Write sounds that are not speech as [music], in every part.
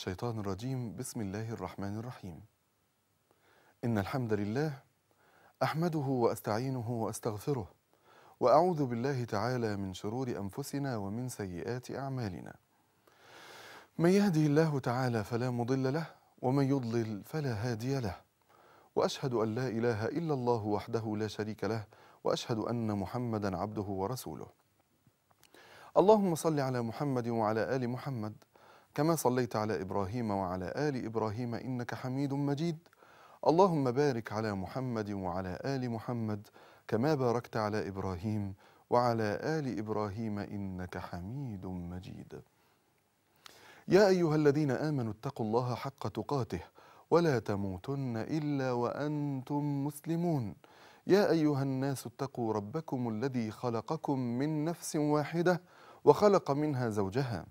الشيطان الرجيم بسم الله الرحمن الرحيم إن الحمد لله أحمده وأستعينه وأستغفره وأعوذ بالله تعالى من شرور أنفسنا ومن سيئات أعمالنا من يهده الله تعالى فلا مضل له ومن يضلل فلا هادي له وأشهد أن لا إله إلا الله وحده لا شريك له وأشهد أن محمدا عبده ورسوله اللهم صل على محمد وعلى آل محمد كما صليت على ابراهيم وعلى ال ابراهيم انك حميد مجيد اللهم بارك على محمد وعلى ال محمد كما باركت على ابراهيم وعلى ال ابراهيم انك حميد مجيد يا ايها الذين امنوا اتقوا الله حق تقاته ولا تموتن الا وانتم مسلمون يا ايها الناس اتقوا ربكم الذي خلقكم من نفس واحده وخلق منها زوجها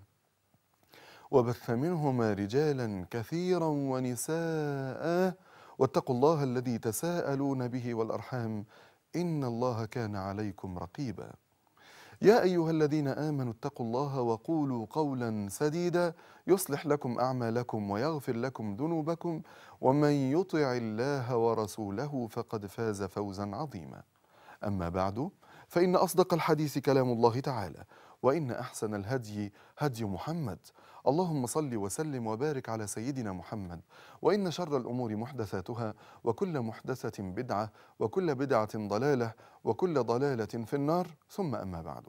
وبث منهما رجالا كثيرا ونساء واتقوا الله الذي تساءلون به والأرحام إن الله كان عليكم رقيبا يا أيها الذين آمنوا اتقوا الله وقولوا قولا سديدا يصلح لكم أعمالكم ويغفر لكم ذنوبكم ومن يطع الله ورسوله فقد فاز فوزا عظيما أما بعد فإن أصدق الحديث كلام الله تعالى وإن أحسن الهدي هدي محمد اللهم صل وسلم وبارك على سيدنا محمد وإن شر الأمور محدثاتها وكل محدثة بدعة وكل بدعة ضلالة وكل ضلالة في النار ثم أما بعد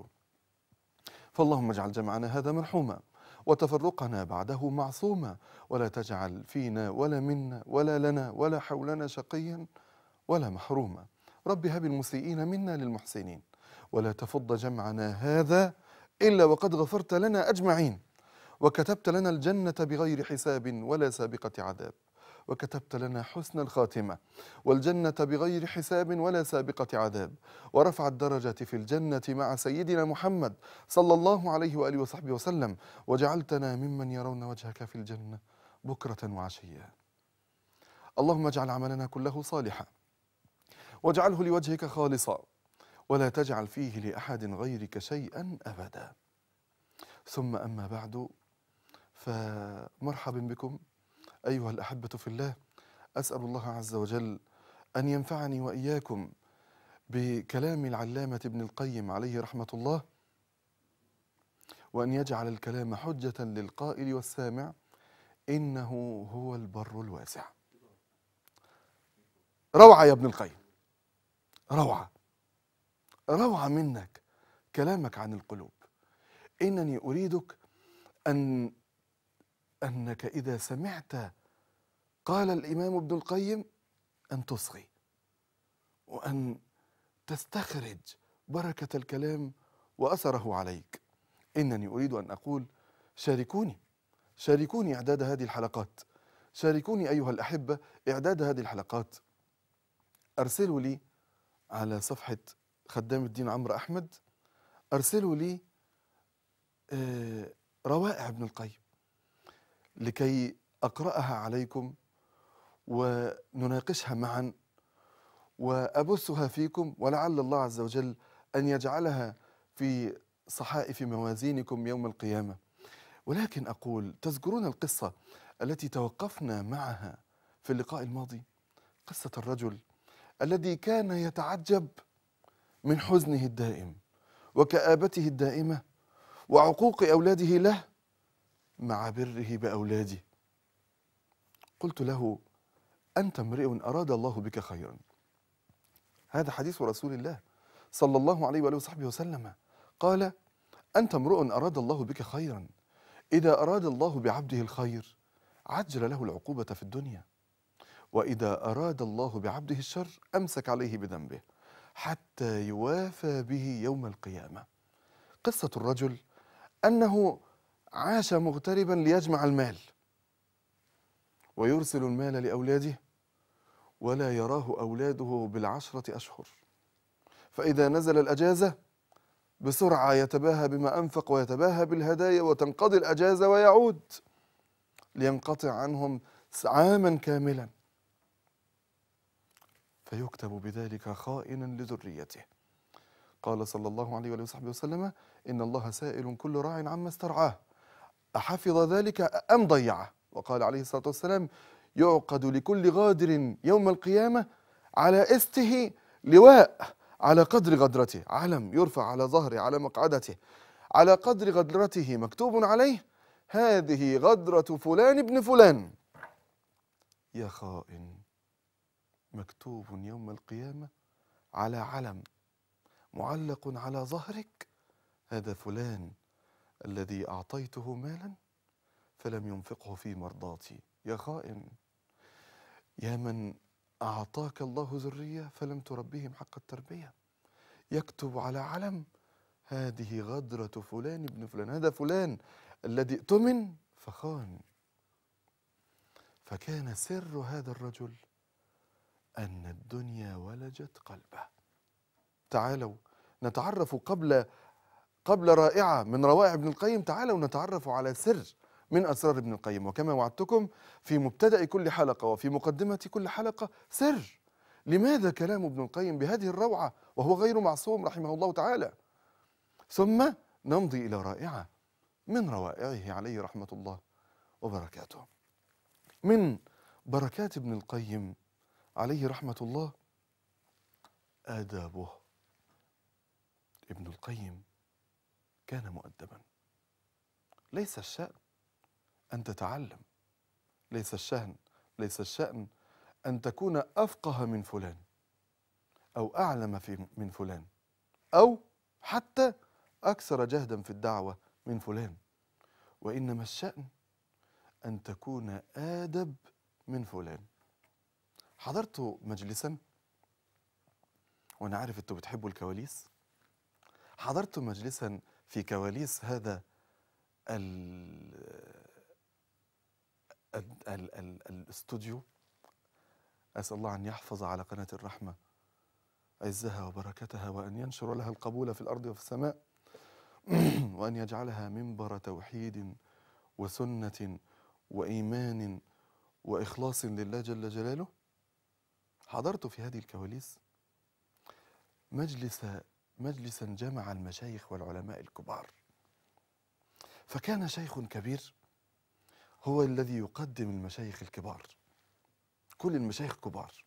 فاللهم اجعل جمعنا هذا مرحوما وتفرقنا بعده معصوما ولا تجعل فينا ولا منا ولا لنا ولا حولنا شقيا ولا محروما رب هب المسيئين منا للمحسنين ولا تفض جمعنا هذا إلا وقد غفرت لنا أجمعين وكتبت لنا الجنة بغير حساب ولا سابقة عذاب وكتبت لنا حسن الخاتمة والجنة بغير حساب ولا سابقة عذاب ورفع الدرجة في الجنة مع سيدنا محمد صلى الله عليه وآله وصحبه وسلم وجعلتنا ممن يرون وجهك في الجنة بكرة وعشية اللهم اجعل عملنا كله صالحا واجعله لوجهك خالصا ولا تجعل فيه لأحد غيرك شيئا أبدا ثم أما بعد فمرحبا بكم أيها الأحبة في الله أسأل الله عز وجل أن ينفعني وإياكم بكلام العلامة ابن القيم عليه رحمة الله وأن يجعل الكلام حجة للقائل والسامع إنه هو البر الواسع روعة يا ابن القيم روعة روعة منك كلامك عن القلوب إنني أريدك أن أنك إذا سمعت قال الإمام ابن القيم أن تصغي وأن تستخرج بركة الكلام وأثره عليك إنني أريد أن أقول شاركوني شاركوني إعداد هذه الحلقات شاركوني أيها الأحبة إعداد هذه الحلقات أرسلوا لي على صفحة خدام الدين عمرو أحمد أرسلوا لي آه، روائع ابن القيم لكي أقرأها عليكم ونناقشها معا وأبثها فيكم ولعل الله عز وجل أن يجعلها في صحائف موازينكم يوم القيامة ولكن أقول تذكرون القصة التي توقفنا معها في اللقاء الماضي قصة الرجل الذي كان يتعجب من حزنه الدائم وكآبته الدائمة وعقوق أولاده له مع بره باولادي قلت له انت امرئ اراد الله بك خيرا هذا حديث رسول الله صلى الله عليه واله وصحبه وسلم قال انت امرؤ اراد الله بك خيرا اذا اراد الله بعبده الخير عجل له العقوبه في الدنيا واذا اراد الله بعبده الشر امسك عليه بذنبه حتى يوافى به يوم القيامه قصه الرجل انه عاش مغتربا ليجمع المال ويرسل المال لأولاده ولا يراه أولاده بالعشرة أشهر فإذا نزل الأجازة بسرعة يتباهى بما أنفق ويتباهى بالهدايا وتنقضي الأجازة ويعود لينقطع عنهم عاما كاملا فيكتب بذلك خائنا لذريته قال صلى الله عليه وآله وصحبه وسلم إن الله سائل كل راع عما استرعاه أحفظ ذلك أم ضيعه وقال عليه الصلاة والسلام يعقد لكل غادر يوم القيامة على إسته لواء على قدر غدرته علم يرفع على ظهره على مقعدته على قدر غدرته مكتوب عليه هذه غدرة فلان ابن فلان يا خائن مكتوب يوم القيامة على علم معلق على ظهرك هذا فلان الذي أعطيته مالا فلم ينفقه في مرضاتي يا خائن يا من أعطاك الله ذرية فلم تربيهم حق التربية يكتب على علم هذه غدرة فلان ابن فلان هذا فلان الذي ائتمن فخان فكان سر هذا الرجل أن الدنيا ولجت قلبه تعالوا نتعرف قبل قبل رائعة من روائع ابن القيم تعالوا نتعرف على سر من أسرار ابن القيم وكما وعدتكم في مبتدأ كل حلقة وفي مقدمة كل حلقة سر لماذا كلام ابن القيم بهذه الروعة وهو غير معصوم رحمه الله تعالى ثم نمضي إلى رائعة من روائعه عليه رحمة الله وبركاته من بركات ابن القيم عليه رحمة الله آدابه ابن القيم كان مؤدبا ليس الشأن أن تتعلم ليس الشأن ليس الشأن أن تكون أفقه من فلان أو أعلم في من فلان أو حتى أكثر جهدا في الدعوة من فلان وإنما الشأن أن تكون آدب من فلان حضرت مجلسا وأنا عارف أنتوا بتحبوا الكواليس حضرت مجلسا في كواليس هذا ال الاستوديو أسأل الله أن يحفظ على قناة الرحمة عزها وبركتها وأن ينشر لها القبول في الأرض وفي السماء [clears throat] وأن يجعلها منبر توحيد وسنة وإيمان وإخلاص لله جل جلاله حضرت في هذه الكواليس مجلس مجلسا جمع المشايخ والعلماء الكبار فكان شيخ كبير هو الذي يقدم المشايخ الكبار كل المشايخ كبار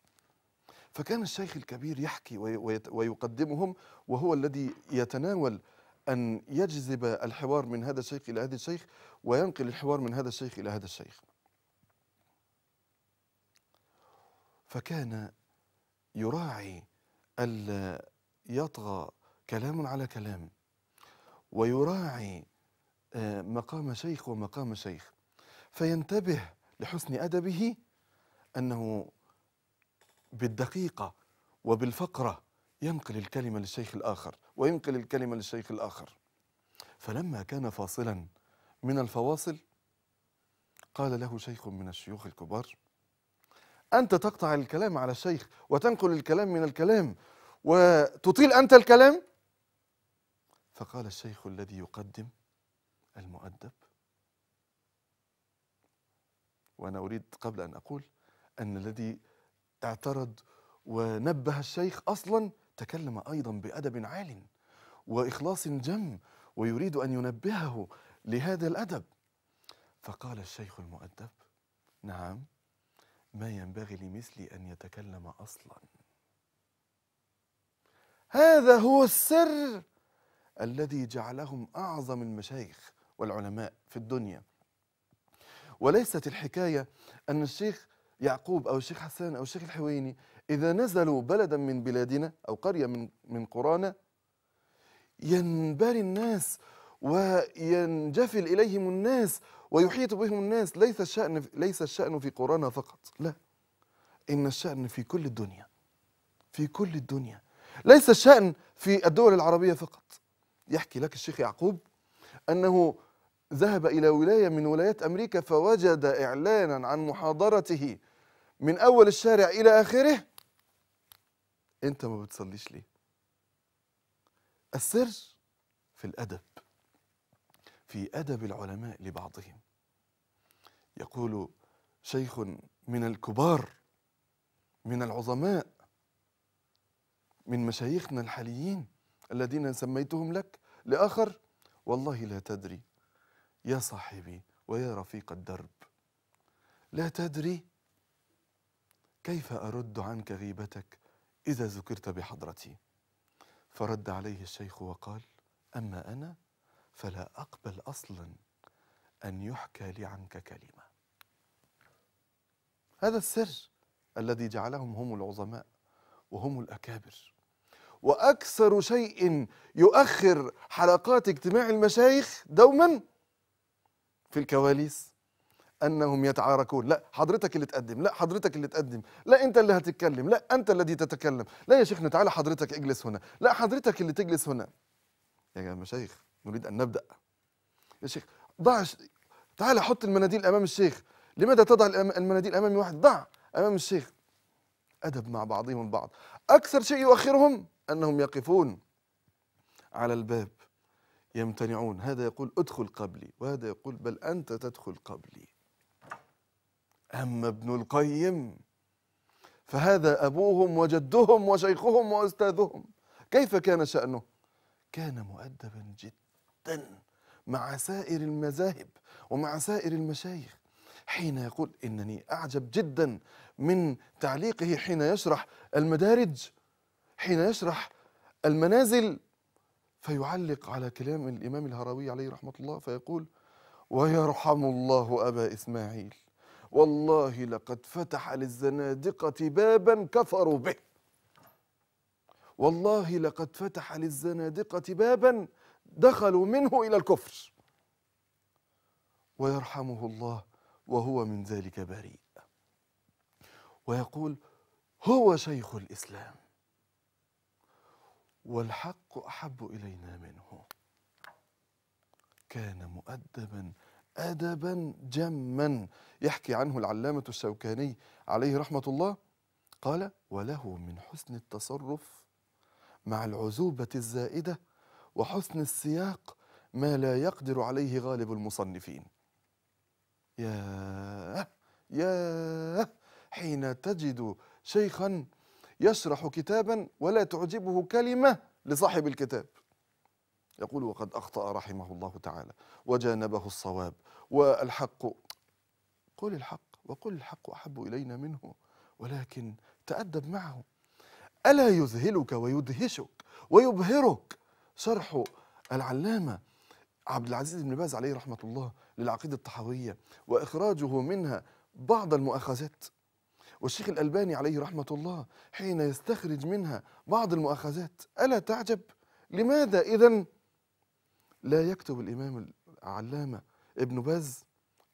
فكان الشيخ الكبير يحكي ويقدمهم وهو الذي يتناول أن يجذب الحوار من هذا الشيخ إلى هذا الشيخ وينقل الحوار من هذا الشيخ إلى هذا الشيخ فكان يراعي ألا يطغى كلام على كلام ويراعي آه، مقام شيخ ومقام شيخ فينتبه لحسن أدبه أنه بالدقيقة وبالفقرة ينقل الكلمة للشيخ الآخر وينقل الكلمة للشيخ الآخر فلما كان فاصلا من الفواصل قال له شيخ من الشيوخ الكبار أنت تقطع الكلام على الشيخ وتنقل الكلام من الكلام وتطيل أنت الكلام فقال الشيخ الذي يقدم المؤدب وأنا أريد قبل أن أقول أن الذي اعترض ونبه الشيخ أصلا تكلم أيضا بأدب عال وإخلاص جم ويريد أن ينبهه لهذا الأدب فقال الشيخ المؤدب نعم ما ينبغي لمثلي أن يتكلم أصلا هذا هو السر الذي جعلهم اعظم المشايخ والعلماء في الدنيا وليست الحكايه ان الشيخ يعقوب او الشيخ حسان او الشيخ الحويني اذا نزلوا بلدا من بلادنا او قريه من من قرانا ينبري الناس وينجفل اليهم الناس ويحيط بهم الناس ليس الشأن ليس الشأن في قرانا فقط لا إن الشأن في كل الدنيا في كل الدنيا ليس الشأن في الدول العربية فقط يحكي لك الشيخ يعقوب أنه ذهب إلى ولاية من ولايات أمريكا فوجد إعلانا عن محاضرته من أول الشارع إلى آخره أنت ما بتصليش ليه السر في الأدب في أدب العلماء لبعضهم يقول شيخ من الكبار من العظماء من مشايخنا الحاليين الذين سميتهم لك لآخر والله لا تدري يا صاحبي ويا رفيق الدرب لا تدري كيف أرد عنك غيبتك إذا ذكرت بحضرتي فرد عليه الشيخ وقال أما أنا فلا أقبل أصلا أن يحكى لي عنك كلمة هذا السر الذي جعلهم هم العظماء وهم الأكابر واكثر شيء يؤخر حلقات اجتماع المشايخ دوما في الكواليس انهم يتعاركون لا حضرتك اللي تقدم لا حضرتك اللي تقدم لا انت اللي هتتكلم لا انت الذي تتكلم لا يا شيخنا تعالى حضرتك اجلس هنا لا حضرتك اللي تجلس هنا يا مشايخ نريد ان نبدا يا شيخ ضع تعالى حط المناديل امام الشيخ لماذا تضع المناديل امام واحد ضع امام الشيخ ادب مع بعضهم البعض اكثر شيء يؤخرهم أنهم يقفون على الباب يمتنعون هذا يقول ادخل قبلي وهذا يقول بل أنت تدخل قبلي أما ابن القيم فهذا أبوهم وجدهم وشيخهم وأستاذهم كيف كان شأنه؟ كان مؤدبا جدا مع سائر المذاهب ومع سائر المشايخ حين يقول إنني أعجب جدا من تعليقه حين يشرح المدارج حين يشرح المنازل فيعلق على كلام الإمام الهروي عليه رحمة الله فيقول ويرحم الله أبا إسماعيل والله لقد فتح للزنادقة بابا كفروا به والله لقد فتح للزنادقة بابا دخلوا منه إلى الكفر ويرحمه الله وهو من ذلك بريء ويقول هو شيخ الإسلام والحق احب الينا منه كان مؤدبا ادبا جما يحكي عنه العلامه الشوكاني عليه رحمه الله قال وله من حسن التصرف مع العذوبه الزائده وحسن السياق ما لا يقدر عليه غالب المصنفين يا يا حين تجد شيخا يشرح كتابا ولا تعجبه كلمة لصاحب الكتاب يقول وقد أخطأ رحمه الله تعالى وجانبه الصواب والحق قل الحق وقل الحق أحب إلينا منه ولكن تأدب معه ألا يذهلك ويدهشك ويبهرك شرح العلامة عبد العزيز بن باز عليه رحمة الله للعقيدة الطحاوية وإخراجه منها بعض المؤاخذات والشيخ الألباني عليه رحمة الله حين يستخرج منها بعض المؤاخذات ألا تعجب لماذا إذا لا يكتب الإمام العلامة ابن باز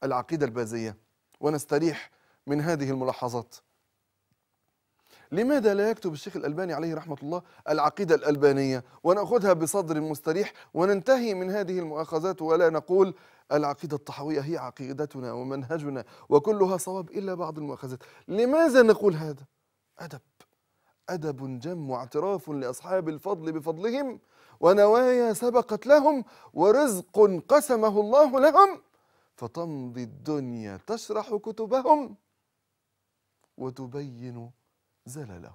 العقيدة البازية ونستريح من هذه الملاحظات لماذا لا يكتب الشيخ الألباني عليه رحمة الله العقيدة الألبانية ونأخذها بصدر مستريح وننتهي من هذه المؤاخذات ولا نقول العقيدة الطحوية هي عقيدتنا ومنهجنا وكلها صواب إلا بعض المؤاخذات لماذا نقول هذا؟ أدب أدب جم واعتراف لأصحاب الفضل بفضلهم ونوايا سبقت لهم ورزق قسمه الله لهم فتمضي الدنيا تشرح كتبهم وتبين زلله